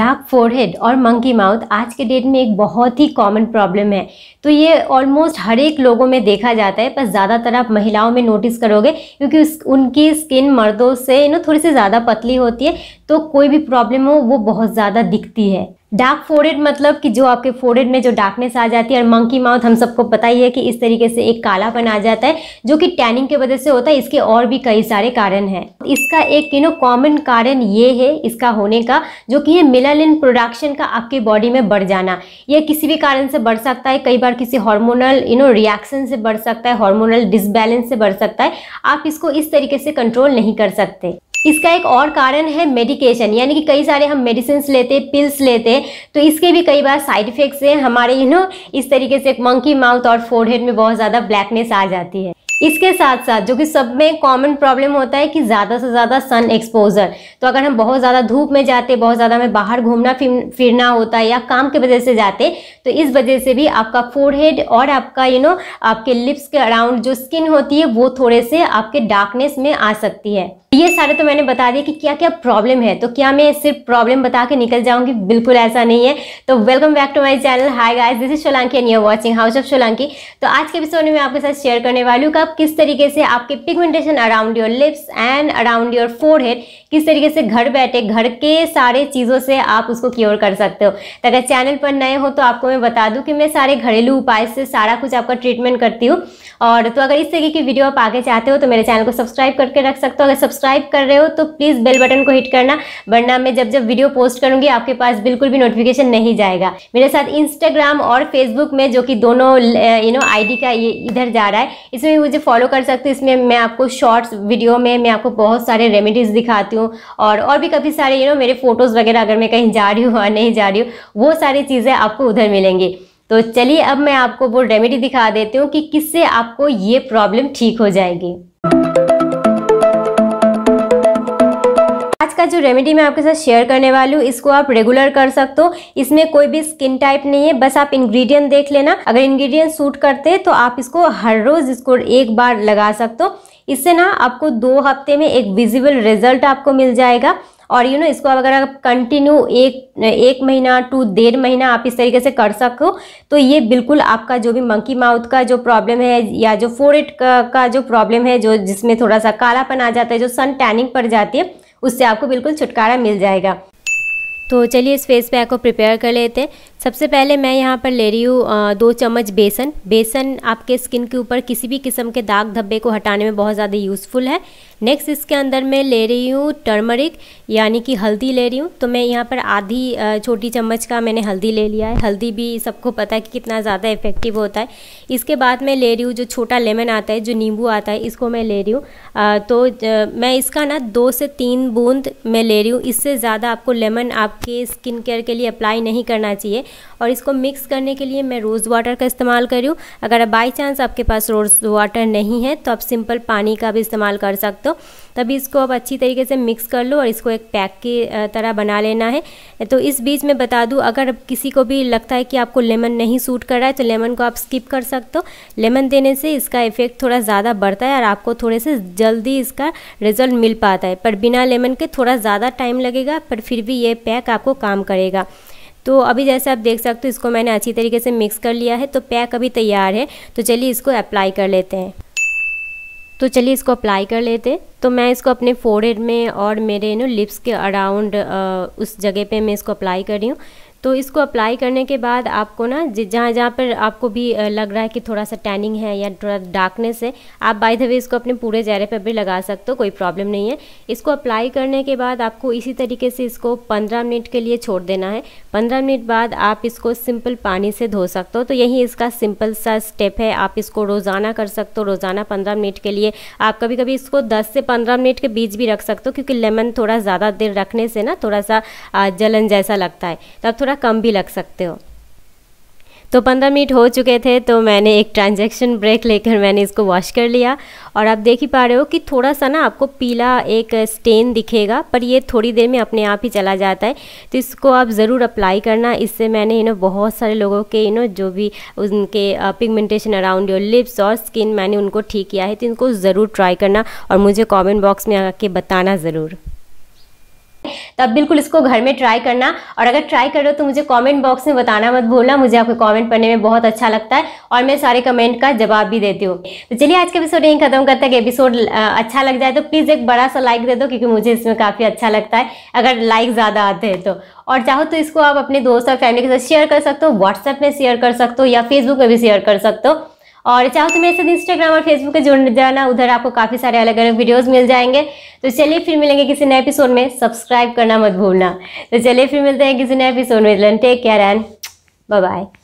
dark forehead और monkey mouth आज के डेट में एक बहुत ही कॉमन प्रॉब्लम है तो ये ऑलमोस्ट हर एक लोगों में देखा जाता है पर ज़्यादातर आप महिलाओं में नोटिस करोगे क्योंकि उस उनकी स्किन मर्दों से यू नो थोड़ी सी ज़्यादा पतली होती है तो कोई भी प्रॉब्लम हो वो बहुत ज़्यादा दिखती है डार्क फोरहेड मतलब कि जो आपके फोरहेड में जो डार्कनेस आ जाती है और मंकी माउथ हम सबको पता ही है कि इस तरीके से एक कालापन आ जाता है जो कि टैनिंग के वजह से होता है इसके और भी कई सारे कारण हैं इसका एक यू नो कॉमन कारण ये है इसका होने का जो कि है मिलालिन प्रोडक्शन का आपके बॉडी में बढ़ जाना यह किसी भी कारण से बढ़ सकता है कई बार किसी हॉर्मोनल यू नो रिएक्शन से बढ़ सकता है हॉर्मोनल डिसबैलेंस से बढ़ सकता है आप इसको इस तरीके से कंट्रोल नहीं कर सकते इसका एक और कारण है मेडिकेशन यानी कि कई सारे हम मेडिसिन लेते पिल्स लेते हैं तो इसके भी कई बार साइड इफेक्ट्स हैं हमारे यू नो इस तरीके से मंकी माउथ और फोरहेड में बहुत ज़्यादा ब्लैकनेस आ जाती है इसके साथ साथ जो कि सब में कॉमन प्रॉब्लम होता है कि ज़्यादा से ज़्यादा सन एक्सपोजर तो अगर हम बहुत ज़्यादा धूप में जाते बहुत ज़्यादा हमें बाहर घूमना फिरना होता है या काम की वजह से जाते तो इस वजह से भी आपका फोरहेड और आपका यू you नो know, आपके लिप्स के अराउंड जो स्किन होती है वो थोड़े से आपके डार्कनेस में आ सकती है ये सारे तो मैंने बता दिए कि क्या क्या प्रॉब्लम है तो क्या मैं सिर्फ प्रॉब्लम बता के निकल जाऊंगी बिल्कुल ऐसा नहीं है तो welcome back to my channel hi guys this is Solanki and you are watching house of Solanki तो आज के एपिसोड में मैं आपके साथ शेयर करने वाली हूँ किस तरीके से आपके pigmentation around your lips and around your fore किस तरीके से घर बैठे घर के सारे चीज़ों से आप उसको क्योर कर सकते हो तो अगर चैनल पर नए हो तो आपको मैं बता दूं कि मैं सारे घरेलू उपाय से सारा कुछ आपका ट्रीटमेंट करती हूँ और तो अगर इस तरीके की वीडियो आप आगे चाहते हो तो मेरे चैनल को सब्सक्राइब करके रख सकते हो अगर सब्सक्राइब कर रहे हो तो प्लीज़ बेल बटन को हिट करना वरना मैं जब जब वीडियो पोस्ट करूँगी आपके पास बिल्कुल भी नोटिफिकेशन नहीं जाएगा मेरे साथ इंस्टाग्राम और फेसबुक में जो कि दोनों यू नो आईडी का ये इधर जा रहा है इसमें मुझे फॉलो कर सकते हो इसमें मैं आपको शॉर्ट्स वीडियो में मैं आपको बहुत सारे रेमेडीज़ दिखाती हूँ और और भी काफ़ी सारे यू नो मेरे फ़ोटोज़ वगैरह अगर मैं कहीं जा रही हूँ और नहीं जा रही हूँ वो सारी चीज़ें आपको उधर मिलेंगी तो चलिए अब मैं आपको वो रेमेडी दिखा देती हूँ कि किससे आपको ये प्रॉब्लम ठीक हो जाएगी आज का जो रेमेडी मैं आपके साथ शेयर करने वाली हूँ इसको आप रेगुलर कर सकते हो इसमें कोई भी स्किन टाइप नहीं है बस आप इंग्रेडिएंट देख लेना अगर इंग्रेडिएंट सूट करते हैं तो आप इसको हर रोज़ इसको एक बार लगा सकते हो इससे ना आपको दो हफ्ते में एक विजिबल रिजल्ट आपको मिल जाएगा और यू नो इसको अगर आप कंटिन्यू एक एक महीना टू डेढ़ महीना आप इस तरीके से कर सको तो ये बिल्कुल आपका जो भी मंकी माउथ का जो प्रॉब्लम है या जो फोरेट का, का जो प्रॉब्लम है जो जिसमें थोड़ा सा कालापन आ जाता है जो सन टैनिंग पड़ जाती है उससे आपको बिल्कुल छुटकारा मिल जाएगा तो चलिए इस फेस पैक को प्रिपेयर कर लेते हैं सबसे पहले मैं यहाँ पर ले रही हूँ दो चम्मच बेसन बेसन आपके स्किन के ऊपर किसी भी किस्म के दाग धब्बे को हटाने में बहुत ज़्यादा यूज़फुल है नेक्स्ट इसके अंदर मैं ले रही हूँ टर्मरिक यानी कि हल्दी ले रही हूँ तो मैं यहाँ पर आधी छोटी चम्मच का मैंने हल्दी ले लिया है हल्दी भी सबको पता है कि कितना ज़्यादा इफेक्टिव होता है इसके बाद मैं ले रही हूँ जो छोटा लेमन आता है जो नींबू आता है इसको मैं ले रही हूँ तो मैं इसका ना दो से तीन बूंद मैं ले रही हूँ इससे ज़्यादा आपको लेमन आपके स्किन केयर के लिए अप्लाई नहीं करना चाहिए और इसको मिक्स करने के लिए मैं रोज़ वाटर का इस्तेमाल कर रही हूँ अगर बाई चांस आपके पास रोज़ वाटर नहीं है तो आप सिंपल पानी का भी इस्तेमाल कर सकते हो तो तभी इसको आप अच्छी तरीके से मिक्स कर लो और इसको एक पैक की तरह बना लेना है तो इस बीच में बता दूँ अगर किसी को भी लगता है कि आपको लेमन नहीं सूट कर रहा है तो लेमन को आप स्किप कर सकते हो लेमन देने से इसका इफेक्ट थोड़ा ज़्यादा बढ़ता है और आपको थोड़े से जल्दी इसका रिजल्ट मिल पाता है पर बिना लेमन के थोड़ा ज़्यादा टाइम लगेगा पर फिर भी ये पैक आपको काम करेगा तो अभी जैसे आप देख सकते हो इसको मैंने अच्छी तरीके से मिक्स कर लिया है तो पैक अभी तैयार है तो चलिए इसको अप्लाई कर लेते हैं तो चलिए इसको अप्लाई कर लेते तो मैं इसको अपने फोरहेड में और मेरे नो लिप्स के अराउंड उस जगह पे मैं इसको अप्लाई कर रही हूँ तो इसको अप्लाई करने के बाद आपको ना जहाँ जहाँ पर आपको भी लग रहा है कि थोड़ा सा टैनिंग है या थोड़ा डार्कनेस है आप बाय द वे इसको अपने पूरे चेहरे पर भी लगा सकते हो कोई प्रॉब्लम नहीं है इसको अप्लाई करने के बाद आपको इसी तरीके से इसको पंद्रह मिनट के लिए छोड़ देना है पंद्रह मिनट बाद आप इसको सिंपल पानी से धो सकते हो तो यही इसका सिंपल सा स्टेप है आप इसको रोज़ाना कर सकते हो रोज़ाना पंद्रह मिनट के लिए आप कभी कभी इसको दस से पंद्रह मिनट के बीच भी रख सकते हो क्योंकि लेमन थोड़ा ज़्यादा देर रखने से ना थोड़ा सा जलन जैसा लगता है तो थोड़ा थोड़ा कम भी लग सकते हो तो पंद्रह मिनट हो चुके थे तो मैंने एक ट्रांजैक्शन ब्रेक लेकर मैंने इसको वॉश कर लिया और आप देख ही पा रहे हो कि थोड़ा सा ना आपको पीला एक स्टेन दिखेगा पर ये थोड़ी देर में अपने आप ही चला जाता है तो इसको आप ज़रूर अप्लाई करना इससे मैंने यू नो बहुत सारे लोगों के यू नो जो भी उनके पिगमेंटेशन अराउंड योर लिप्स और स्किन मैंने उनको ठीक किया है तो इनको ज़रूर ट्राई करना और मुझे कॉमेंट बॉक्स में आके बताना ज़रूर आप बिल्कुल इसको घर में ट्राई करना और अगर ट्राई करो तो मुझे कॉमेंट बॉक्स में बताना मत भूलना मुझे आपके कॉमेंट पढ़ने में बहुत अच्छा लगता है और मैं सारे कमेंट का जवाब भी देती हूँ तो चलिए आज का एपिसोड यहीं खत्म करता है कि एपिसोड अच्छा लग जाए तो प्लीज़ एक बड़ा सा लाइक दे दो क्योंकि मुझे इसमें काफ़ी अच्छा लगता है अगर लाइक ज़्यादा आते हैं तो और चाहो तो इसको आप अपने दोस्त और फैमिली के साथ शेयर कर सकते हो व्हाट्सएप में शेयर कर सकते हो या फेसबुक में भी शेयर कर सकते हो और चाहो तो मेरे साथ इंस्टाग्राम और फेसबुक पर जुड़ जाना उधर आपको काफ़ी सारे अलग अलग वीडियोस मिल जाएंगे तो चलिए फिर मिलेंगे किसी नए एपिसोड में सब्सक्राइब करना मत भूलना तो चलिए फिर मिलते हैं किसी नए एपिसोड में take care and bye bye